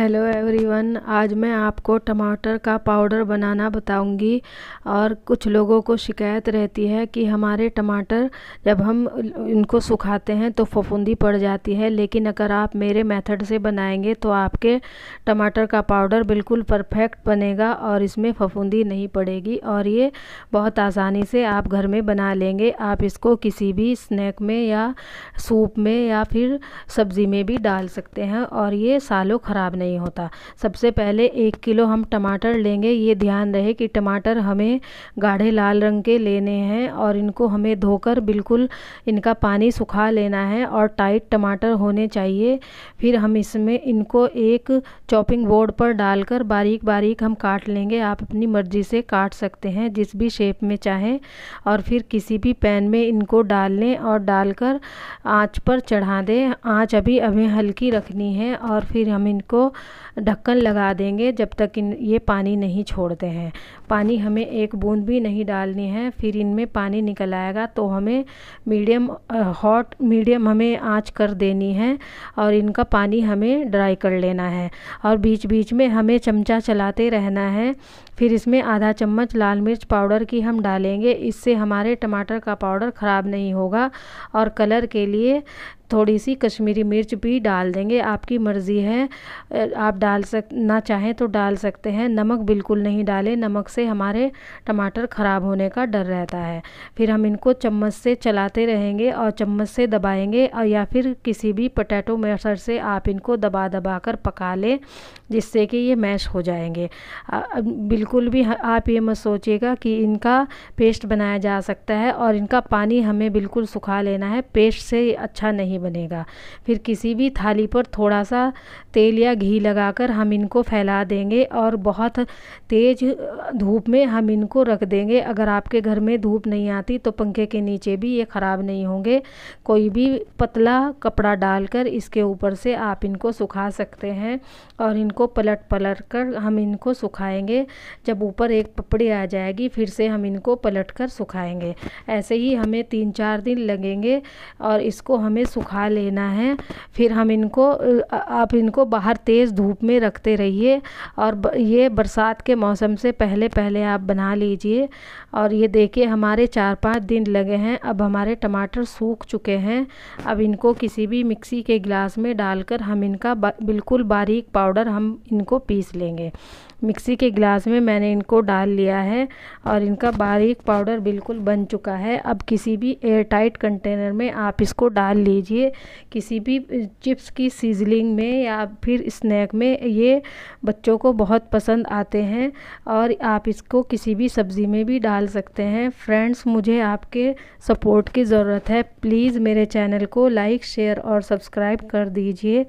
hello everyone आज मैं आपको टमाटर का पाउडर बनाना बताऊंगी और कुछ लोगों को शिकायत रहती है कि हमारे टमाटर जब हम इनको सुखाते हैं तो फफूंदी पड़ जाती है लेकिन अगर आप मेरे मेथड से बनाएंगे तो आपके टमाटर का पाउडर बिल्कुल परफेक्ट बनेगा और इसमें फफूंदी नहीं पड़ेगी और ये बहुत आसानी से आप घर में बना लेंगे आप इसको किसी भी स्नैक में या सूप में या फिर सब्ज़ी में भी डाल सकते हैं और ये सालों ख़राब नहीं नहीं होता सबसे पहले एक किलो हम टमाटर लेंगे ये ध्यान रहे कि टमाटर हमें गाढ़े लाल रंग के लेने हैं और इनको हमें धोकर बिल्कुल इनका पानी सुखा लेना है और टाइट टमाटर होने चाहिए फिर हम इसमें इनको एक चॉपिंग बोर्ड पर डालकर बारीक बारीक हम काट लेंगे आप अपनी मर्ज़ी से काट सकते हैं जिस भी शेप में चाहें और फिर किसी भी पैन में इनको डाल लें और डालकर आँच पर चढ़ा दें आँच अभी अभी हल्की रखनी है और फिर हम इनको ढक्कन लगा देंगे जब तक इन ये पानी नहीं छोड़ते हैं पानी हमें एक बूंद भी नहीं डालनी है फिर इनमें पानी निकल आएगा तो हमें मीडियम हॉट मीडियम हमें आँच कर देनी है और इनका पानी हमें ड्राई कर लेना है और बीच बीच में हमें चमचा चलाते रहना है फिर इसमें आधा चम्मच लाल मिर्च पाउडर की हम डालेंगे इससे हमारे टमाटर का पाउडर ख़राब नहीं होगा और कलर के लिए थोड़ी सी कश्मीरी मिर्च भी डाल देंगे आपकी मर्ज़ी है आप डाल सक ना चाहें तो डाल सकते हैं नमक बिल्कुल नहीं डालें नमक से हमारे टमाटर ख़राब होने का डर रहता है फिर हम इनको चम्मच से चलाते रहेंगे और चम्मच से दबाएंगे और या फिर किसी भी पटैटो मैशर से आप इनको दबा दबा कर पका लें जिससे कि ये मैश हो जाएंगे बिल्कुल भी आप ये मत सोचिएगा कि इनका पेस्ट बनाया जा सकता है और इनका पानी हमें बिल्कुल सुखा लेना है पेस्ट से अच्छा नहीं बनेगा फिर किसी भी थाली पर थोड़ा सा तेल या घी लगाकर हम इनको फैला देंगे और बहुत तेज़ धूप में हम इनको रख देंगे अगर आपके घर में धूप नहीं आती तो पंखे के नीचे भी ये ख़राब नहीं होंगे कोई भी पतला कपड़ा डालकर इसके ऊपर से आप इनको सुखा सकते हैं और इनको पलट पलट कर हम इनको सुखाएंगे जब ऊपर एक पपड़ी आ जाएगी फिर से हम इनको पलट कर सुखाएंगे ऐसे ही हमें तीन चार दिन लगेंगे और इसको हमें सुखा सुखा लेना है फिर हम इनको आप इनको बाहर तेज़ धूप में रखते रहिए और ये बरसात के मौसम से पहले पहले आप बना लीजिए और ये देखिए हमारे चार पाँच दिन लगे हैं अब हमारे टमाटर सूख चुके हैं अब इनको किसी भी मिक्सी के गिलास में डालकर हम इनका बिल्कुल बारीक पाउडर हम इनको पीस लेंगे मिक्सी के गिलास में मैंने इनको डाल लिया है और इनका बारीक पाउडर बिल्कुल बन चुका है अब किसी भी एयर टाइट कंटेनर में आप इसको डाल लीजिए चाहिए किसी भी चिप्स की सीजलिंग में या फिर स्नैक में ये बच्चों को बहुत पसंद आते हैं और आप इसको किसी भी सब्ज़ी में भी डाल सकते हैं फ्रेंड्स मुझे आपके सपोर्ट की ज़रूरत है प्लीज़ मेरे चैनल को लाइक शेयर और सब्सक्राइब कर दीजिए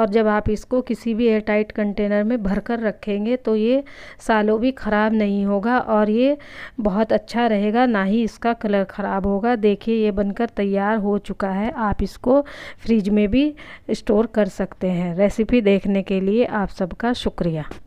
और जब आप इसको किसी भी एयरटाइट कंटेनर में भर कर रखेंगे तो ये सालों भी ख़राब नहीं होगा और ये बहुत अच्छा रहेगा ना ही इसका कलर ख़राब होगा देखिए ये बनकर तैयार हो चुका है आप इसको को फ्रिज में भी स्टोर कर सकते हैं रेसिपी देखने के लिए आप सबका शुक्रिया